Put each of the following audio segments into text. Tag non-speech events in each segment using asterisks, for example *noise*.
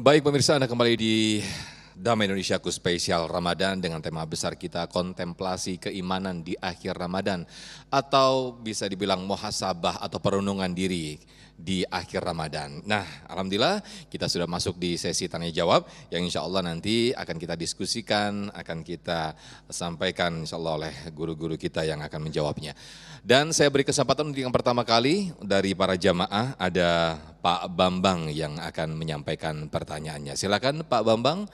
Baik pemirsa, Anda kembali di Damai Indonesiaku spesial Ramadan dengan tema besar kita kontemplasi keimanan di akhir Ramadan atau bisa dibilang muhasabah atau perenungan diri di akhir Ramadan. Nah, alhamdulillah kita sudah masuk di sesi tanya jawab yang insya Allah nanti akan kita diskusikan, akan kita sampaikan insya Allah oleh guru-guru kita yang akan menjawabnya. Dan saya beri kesempatan untuk yang pertama kali dari para jamaah ada Pak Bambang yang akan menyampaikan pertanyaannya. Silakan Pak Bambang,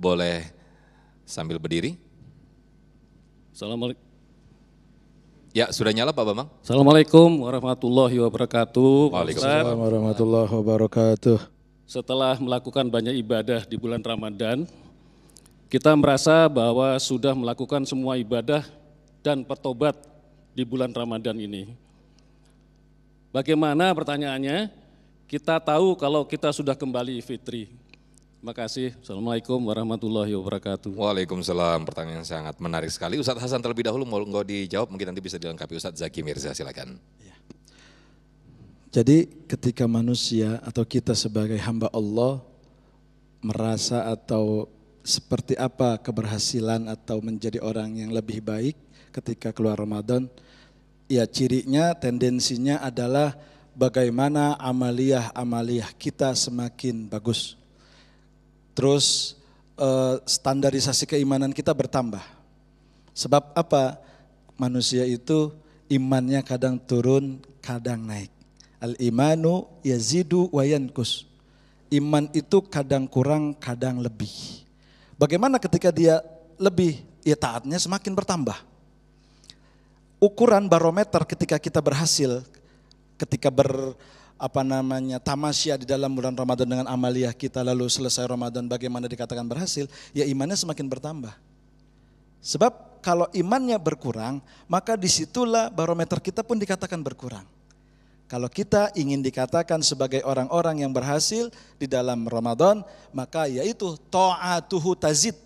boleh sambil berdiri. Assalamualaikum Ya, sudah nyala Pak Bambang. Assalamualaikum warahmatullahi wabarakatuh. Waalaikumsalam warahmatullahi wabarakatuh. Setelah melakukan banyak ibadah di bulan Ramadan, kita merasa bahwa sudah melakukan semua ibadah dan pertobat di bulan Ramadan ini. Bagaimana pertanyaannya? Kita tahu kalau kita sudah kembali fitri. Terima kasih. Assalamualaikum warahmatullahi wabarakatuh. Waalaikumsalam. Pertanyaan sangat menarik sekali. Ustadz Hasan terlebih dahulu mau nggak dijawab, mungkin nanti bisa dilengkapi Ustadz Zaki Mirza, silakan. Iya. Jadi ketika manusia atau kita sebagai hamba Allah merasa atau seperti apa keberhasilan atau menjadi orang yang lebih baik ketika keluar Ramadan, ya cirinya tendensinya adalah bagaimana amaliah-amaliah kita semakin bagus Terus uh, standarisasi keimanan kita bertambah. Sebab apa? Manusia itu imannya kadang turun, kadang naik. Al imanu yazidu wa yankus. Iman itu kadang kurang, kadang lebih. Bagaimana ketika dia lebih, ya taatnya semakin bertambah. Ukuran barometer ketika kita berhasil, ketika ber, apa namanya tamasya di dalam bulan Ramadan dengan amaliah kita lalu selesai Ramadan bagaimana dikatakan berhasil, ya imannya semakin bertambah. Sebab kalau imannya berkurang, maka disitulah barometer kita pun dikatakan berkurang. Kalau kita ingin dikatakan sebagai orang-orang yang berhasil di dalam Ramadan, maka yaitu ta'atuhu tazid.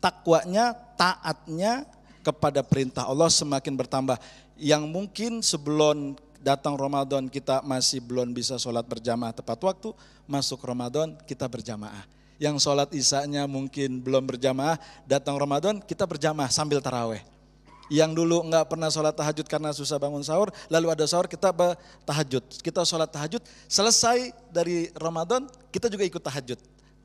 Takwanya, taatnya kepada perintah Allah semakin bertambah. Yang mungkin sebelum datang Ramadan kita masih belum bisa sholat berjamaah tepat waktu, masuk Ramadan kita berjamaah. Yang sholat isanya mungkin belum berjamaah, datang Ramadan kita berjamaah sambil taraweh. Yang dulu nggak pernah sholat tahajud karena susah bangun sahur, lalu ada sahur kita tahajud. Kita sholat tahajud, selesai dari Ramadan kita juga ikut tahajud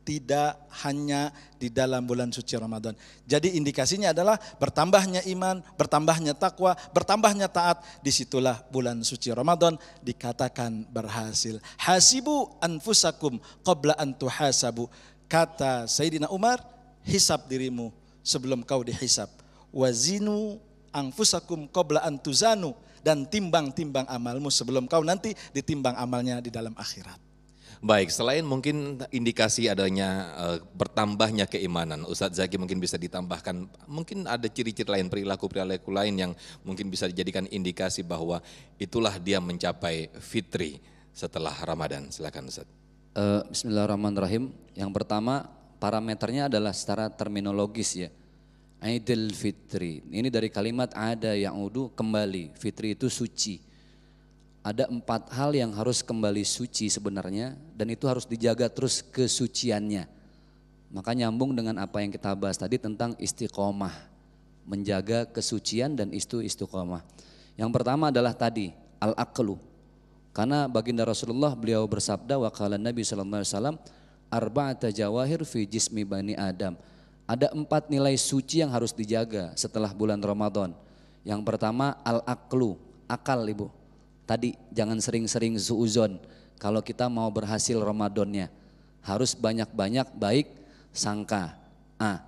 tidak hanya di dalam bulan suci Ramadan. Jadi indikasinya adalah bertambahnya iman, bertambahnya takwa, bertambahnya taat. Disitulah bulan suci Ramadan dikatakan berhasil. Hasibu anfusakum qabla antuhasabu. Kata Sayyidina Umar, hisap dirimu sebelum kau dihisap. Wazinu anfusakum qabla antuzanu. Dan timbang-timbang amalmu sebelum kau nanti ditimbang amalnya di dalam akhirat. Baik, selain mungkin indikasi adanya uh, bertambahnya keimanan, Ustadz Zaki mungkin bisa ditambahkan, mungkin ada ciri-ciri lain, perilaku-perilaku lain yang mungkin bisa dijadikan indikasi bahwa itulah dia mencapai fitri setelah Ramadan. Silakan Ustadz. Uh, Bismillahirrahmanirrahim. Yang pertama parameternya adalah secara terminologis ya. Idul Fitri. Ini dari kalimat ada yang udu kembali. Fitri itu suci ada empat hal yang harus kembali suci sebenarnya dan itu harus dijaga terus kesuciannya. Maka nyambung dengan apa yang kita bahas tadi tentang istiqomah, menjaga kesucian dan istu istiqomah. Yang pertama adalah tadi al-aqlu. Karena baginda Rasulullah beliau bersabda wa Nabi sallallahu alaihi wasallam arba'ata jawahir fi jismi bani Adam. Ada empat nilai suci yang harus dijaga setelah bulan Ramadan. Yang pertama al-aqlu, akal Ibu Tadi jangan sering-sering zuzon. Kalau kita mau berhasil Ramadannya harus banyak-banyak baik sangka. Ah.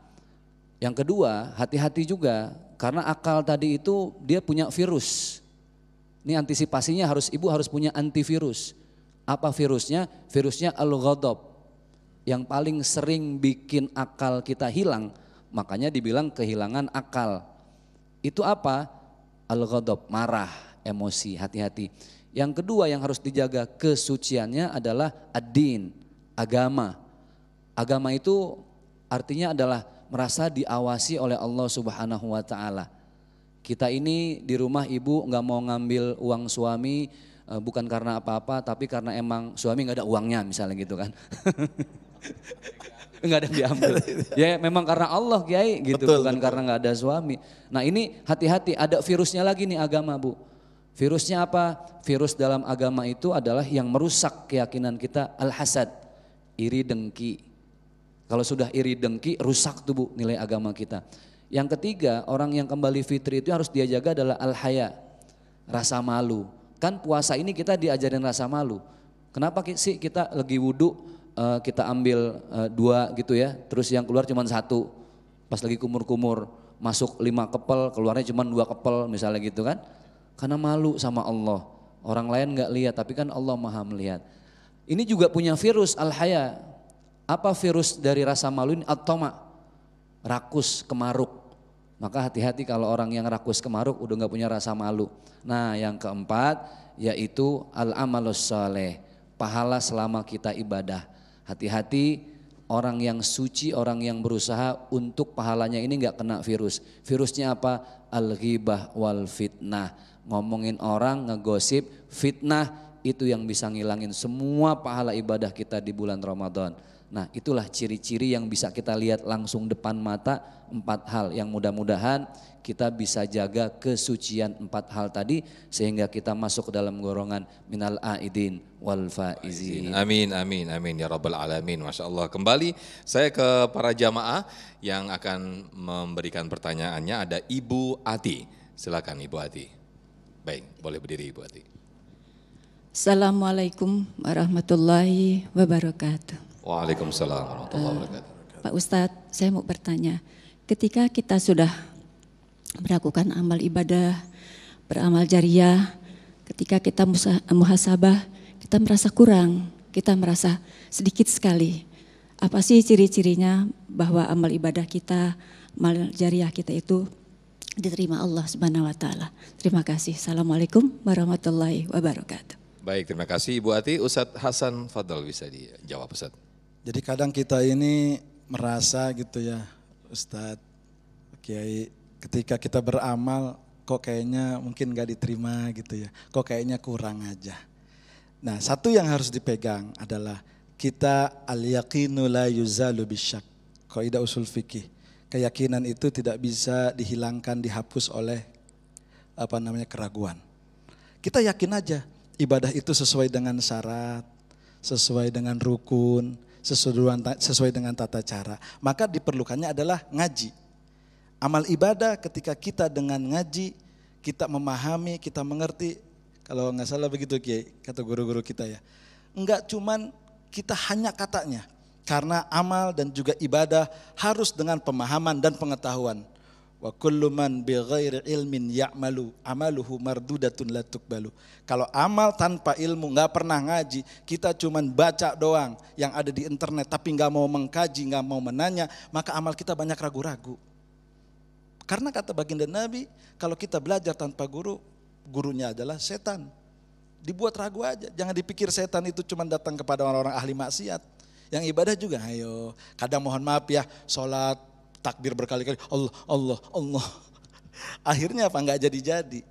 Yang kedua, hati-hati juga karena akal tadi itu dia punya virus. Ini antisipasinya harus ibu harus punya antivirus. Apa virusnya? Virusnya al-ghadab. Yang paling sering bikin akal kita hilang, makanya dibilang kehilangan akal. Itu apa? al marah emosi, hati-hati. Yang kedua yang harus dijaga kesuciannya adalah adin, agama. Agama itu artinya adalah merasa diawasi oleh Allah Subhanahu wa taala. Kita ini di rumah ibu nggak mau ngambil uang suami eh, bukan karena apa-apa tapi karena emang suami nggak ada uangnya misalnya gitu kan. *laughs* nggak ada yang diambil. *laughs* ya memang karena Allah kiai gitu, betul, bukan betul. karena nggak ada suami. Nah ini hati-hati ada virusnya lagi nih agama bu. Virusnya apa? Virus dalam agama itu adalah yang merusak keyakinan kita al-hasad, iri dengki. Kalau sudah iri dengki, rusak tubuh nilai agama kita. Yang ketiga, orang yang kembali fitri itu harus dia jaga adalah al-haya, rasa malu. Kan puasa ini kita diajarin rasa malu. Kenapa sih kita lagi wudhu, eh, kita ambil eh, dua gitu ya, terus yang keluar cuma satu. Pas lagi kumur-kumur, masuk lima kepel, keluarnya cuma dua kepel misalnya gitu kan karena malu sama Allah. Orang lain nggak lihat, tapi kan Allah maha melihat. Ini juga punya virus al-haya. Apa virus dari rasa malu ini? Atoma, rakus, kemaruk. Maka hati-hati kalau orang yang rakus kemaruk udah nggak punya rasa malu. Nah yang keempat yaitu al-amalus soleh. Pahala selama kita ibadah. Hati-hati orang yang suci, orang yang berusaha untuk pahalanya ini nggak kena virus. Virusnya apa? Al-ghibah wal fitnah ngomongin orang, ngegosip, fitnah, itu yang bisa ngilangin semua pahala ibadah kita di bulan Ramadan. Nah itulah ciri-ciri yang bisa kita lihat langsung depan mata empat hal yang mudah-mudahan kita bisa jaga kesucian empat hal tadi sehingga kita masuk ke dalam gorongan minal aidin wal faizin. Amin amin amin ya rabbal alamin. Masya Allah kembali saya ke para jamaah yang akan memberikan pertanyaannya ada Ibu Ati. Silakan Ibu Ati. Baik, boleh berdiri Ibu Ati. Assalamualaikum warahmatullahi wabarakatuh. Waalaikumsalam warahmatullahi wabarakatuh. Eh, Pak Ustadz, saya mau bertanya. Ketika kita sudah melakukan amal ibadah, beramal jariah, ketika kita muhasabah, kita merasa kurang, kita merasa sedikit sekali. Apa sih ciri-cirinya bahwa amal ibadah kita, amal jariah kita itu diterima Allah Subhanahu wa taala. Terima kasih. Assalamualaikum warahmatullahi wabarakatuh. Baik, terima kasih Ibu Ati. Ustadz Hasan Fadl bisa dijawab Ustaz. Jadi kadang kita ini merasa gitu ya Ustadz, Kiai, ketika kita beramal kok kayaknya mungkin gak diterima gitu ya, kok kayaknya kurang aja. Nah satu yang harus dipegang adalah kita al yaqinu la yuzalu bisyak, kaidah usul fikih keyakinan itu tidak bisa dihilangkan, dihapus oleh apa namanya keraguan. Kita yakin aja ibadah itu sesuai dengan syarat, sesuai dengan rukun, sesuai dengan tata cara. Maka diperlukannya adalah ngaji. Amal ibadah ketika kita dengan ngaji, kita memahami, kita mengerti. Kalau nggak salah begitu Kiai, kata guru-guru kita ya. Enggak cuman kita hanya katanya, karena amal dan juga ibadah harus dengan pemahaman dan pengetahuan. Wa kullu man bi ghairi ilmin ya'malu amaluhu mardudatun la tuqbalu. Kalau amal tanpa ilmu nggak pernah ngaji, kita cuman baca doang yang ada di internet tapi nggak mau mengkaji, nggak mau menanya, maka amal kita banyak ragu-ragu. Karena kata baginda Nabi, kalau kita belajar tanpa guru, gurunya adalah setan. Dibuat ragu aja, jangan dipikir setan itu cuma datang kepada orang-orang ahli maksiat yang ibadah juga ayo. Kadang mohon maaf ya, sholat takbir berkali-kali. Allah, Allah, Allah. *laughs* Akhirnya apa? Enggak jadi-jadi.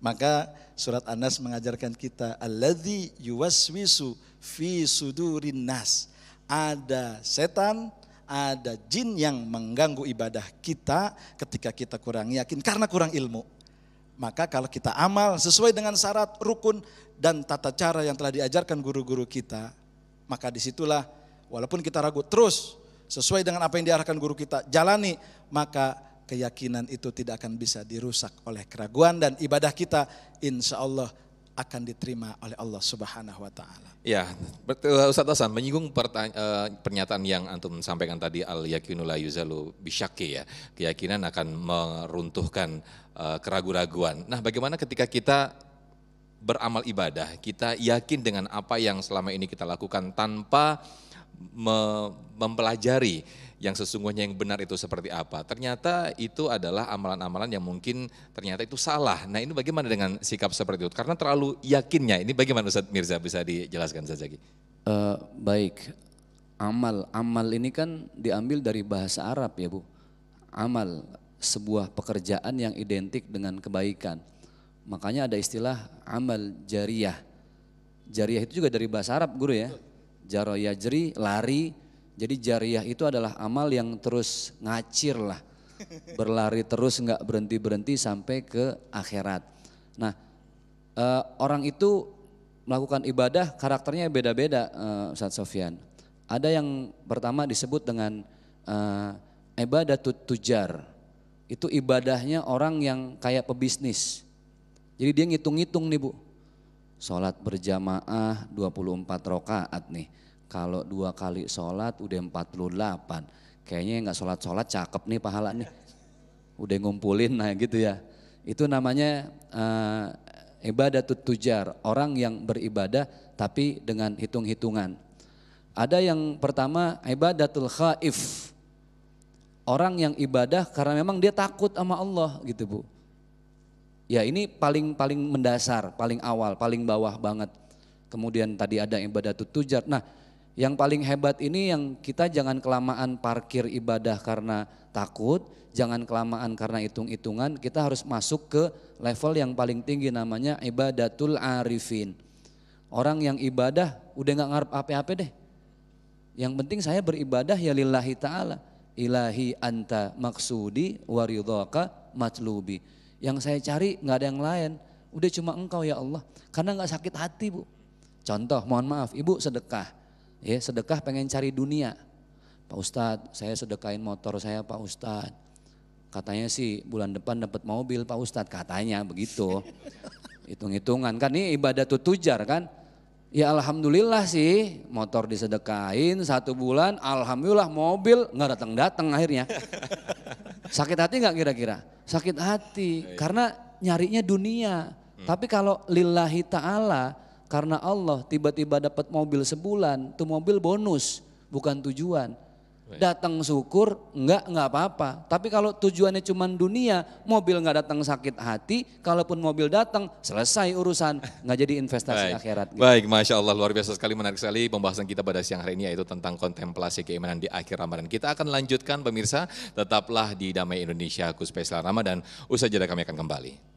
Maka surat Anas mengajarkan kita. Alladhi yuwaswisu fi sudurin nas. Ada setan, ada jin yang mengganggu ibadah kita ketika kita kurang yakin karena kurang ilmu. Maka kalau kita amal sesuai dengan syarat rukun dan tata cara yang telah diajarkan guru-guru kita, maka disitulah Walaupun kita ragu, terus sesuai dengan apa yang diarahkan guru kita, jalani, maka keyakinan itu tidak akan bisa dirusak oleh keraguan dan ibadah kita insya Allah akan diterima oleh Allah Subhanahu wa taala. Ya, Ustaz Hasan menyinggung eh, pernyataan yang antum sampaikan tadi al yakinu la yuzalu ya. Keyakinan akan meruntuhkan eh, keraguan Nah, bagaimana ketika kita beramal ibadah, kita yakin dengan apa yang selama ini kita lakukan tanpa mempelajari yang sesungguhnya yang benar itu seperti apa. Ternyata itu adalah amalan-amalan yang mungkin ternyata itu salah. Nah ini bagaimana dengan sikap seperti itu? Karena terlalu yakinnya. Ini bagaimana Ustaz Mirza bisa dijelaskan saja Uh, eh, baik, amal. Amal ini kan diambil dari bahasa Arab ya Bu. Amal, sebuah pekerjaan yang identik dengan kebaikan. Makanya ada istilah amal jariah. Jariah itu juga dari bahasa Arab guru ya. Betul Jaro yajri, lari. Jadi jariah itu adalah amal yang terus ngacir lah. *laughs* Berlari terus nggak berhenti-berhenti sampai ke akhirat. Nah eh, orang itu melakukan ibadah karakternya beda-beda eh, Sofian. sofian Ada yang pertama disebut dengan eh, ibadah tujar. Itu ibadahnya orang yang kayak pebisnis. Jadi dia ngitung-ngitung nih Bu Sholat berjamaah 24 rakaat nih. Kalau dua kali sholat udah 48. Kayaknya nggak sholat-sholat cakep nih pahala nih. Udah ngumpulin nah gitu ya. Itu namanya uh, eh, ibadah tujar. Orang yang beribadah tapi dengan hitung-hitungan. Ada yang pertama ibadatul khaif. Orang yang ibadah karena memang dia takut sama Allah gitu bu. Ya ini paling paling mendasar, paling awal, paling bawah banget. Kemudian tadi ada ibadah tutujar. Nah yang paling hebat ini yang kita jangan kelamaan parkir ibadah karena takut, jangan kelamaan karena hitung-hitungan, kita harus masuk ke level yang paling tinggi namanya ibadatul arifin. Orang yang ibadah udah gak ngarep apa-apa deh. Yang penting saya beribadah ya lillahi ta'ala. Ilahi anta maksudi waridhaka matlubi. Yang saya cari nggak ada yang lain. Udah cuma engkau ya Allah. Karena nggak sakit hati bu. Contoh mohon maaf ibu sedekah. Ya sedekah pengen cari dunia. Pak Ustadz saya sedekahin motor saya Pak Ustadz. Katanya sih bulan depan dapat mobil Pak Ustadz katanya begitu. Hitung-hitungan kan ini ibadah tuh tujar kan. Ya alhamdulillah sih motor disedekain satu bulan alhamdulillah mobil nggak datang-datang akhirnya. Sakit hati nggak kira-kira? Sakit hati karena nyarinya dunia. Hmm. Tapi kalau lillahi ta'ala karena Allah tiba-tiba dapat mobil sebulan, itu mobil bonus bukan tujuan. Datang syukur, enggak, enggak apa-apa. Tapi kalau tujuannya cuma dunia, mobil enggak datang sakit hati, kalaupun mobil datang, selesai urusan, enggak jadi investasi Baik. akhirat. Gitu. Baik, Masya Allah, luar biasa sekali, menarik sekali pembahasan kita pada siang hari ini yaitu tentang kontemplasi keimanan di akhir Ramadan. Kita akan lanjutkan pemirsa, tetaplah di Damai Indonesia, khusus spesial Ramadan, usaha jeda kami akan kembali.